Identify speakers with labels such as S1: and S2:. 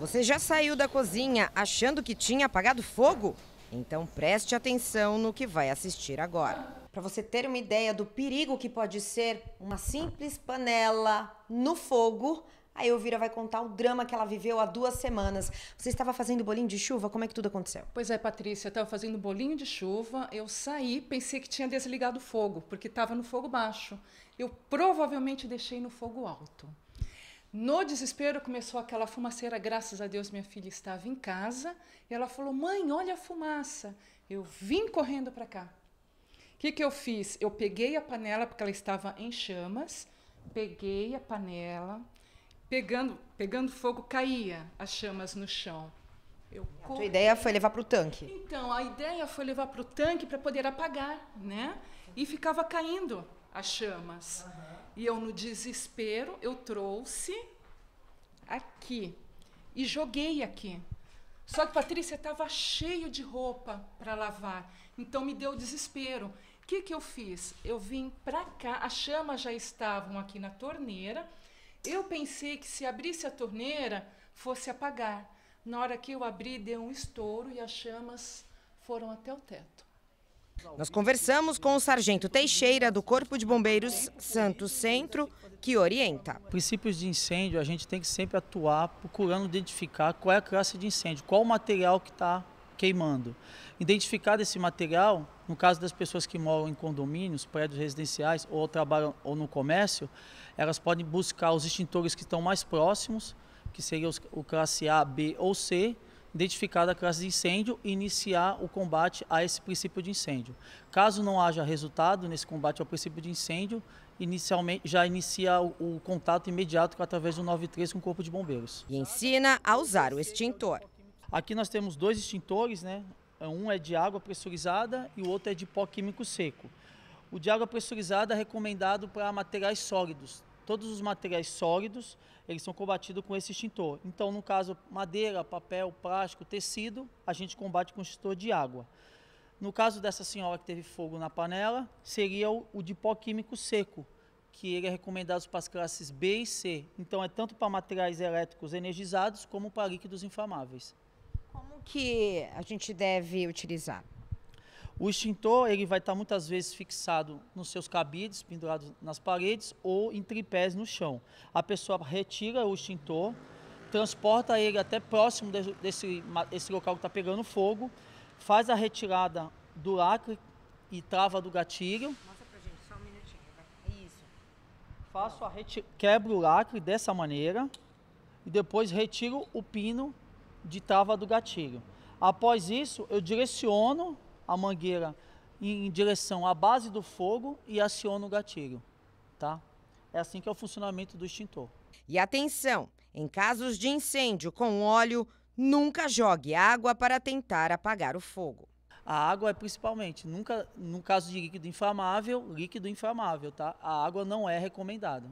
S1: Você já saiu da cozinha achando que tinha apagado fogo? Então preste atenção no que vai assistir agora. Para você ter uma ideia do perigo que pode ser uma simples panela no fogo, a Elvira vai contar o drama que ela viveu há duas semanas.
S2: Você estava fazendo bolinho de chuva? Como é que tudo aconteceu? Pois é, Patrícia, eu estava fazendo bolinho de chuva, eu saí, pensei que tinha desligado o fogo, porque estava no fogo baixo. Eu provavelmente deixei no fogo alto. No desespero começou aquela fumaceira, graças a Deus minha filha estava em casa, e ela falou: "Mãe, olha a fumaça". Eu vim correndo para cá. O que que eu fiz? Eu peguei a panela porque ela estava em chamas, peguei a panela, pegando, pegando fogo caía as chamas no chão. Eu a corri. tua ideia foi levar para o tanque? Então, a ideia foi levar para o tanque para poder apagar, né? E ficava caindo as chamas. Uhum. E eu, no desespero, eu trouxe aqui e joguei aqui. Só que Patrícia estava cheio de roupa para lavar, então me deu desespero. O que, que eu fiz? Eu vim para cá, as chamas já estavam aqui na torneira. Eu pensei que se abrisse a torneira fosse apagar. Na hora que eu abri, deu um estouro e as chamas foram até o teto.
S1: Nós conversamos com o sargento Teixeira, do Corpo de Bombeiros Santos
S3: Centro, que orienta. Princípios de incêndio, a gente tem que sempre atuar procurando identificar qual é a classe de incêndio, qual o material que está queimando. Identificar esse material, no caso das pessoas que moram em condomínios, prédios residenciais ou trabalham ou no comércio, elas podem buscar os extintores que estão mais próximos, que seriam o classe A, B ou C, identificar a classe de incêndio e iniciar o combate a esse princípio de incêndio. Caso não haja resultado nesse combate ao princípio de incêndio, inicialmente já inicia o, o contato imediato através do 93 com o Corpo de Bombeiros. E ensina a usar o extintor. Aqui nós temos dois extintores, né? Um é de água pressurizada e o outro é de pó químico seco. O de água pressurizada é recomendado para materiais sólidos, todos os materiais sólidos, eles são combatidos com esse extintor. Então, no caso, madeira, papel, plástico, tecido, a gente combate com extintor de água. No caso dessa senhora que teve fogo na panela, seria o, o pó químico seco, que ele é recomendado para as classes B e C. Então, é tanto para materiais elétricos energizados como para líquidos inflamáveis. Como que a gente deve utilizar? O extintor ele vai estar muitas vezes fixado nos seus cabides, pendurados nas paredes ou em tripés no chão. A pessoa retira o extintor, transporta ele até próximo desse, desse local que está pegando fogo, faz a retirada do lacre e trava do gatilho. Mostra pra gente só um minutinho. É isso. Faço a quebro o lacre dessa maneira e depois retiro o pino de trava do gatilho. Após isso, eu direciono a mangueira em, em direção à base do fogo e aciona o gatilho, tá? É assim que é o funcionamento do extintor. E atenção, em casos de incêndio com óleo, nunca jogue água para tentar apagar o fogo. A água é principalmente, nunca, no caso de líquido inflamável, líquido inflamável, tá? A água não é recomendada.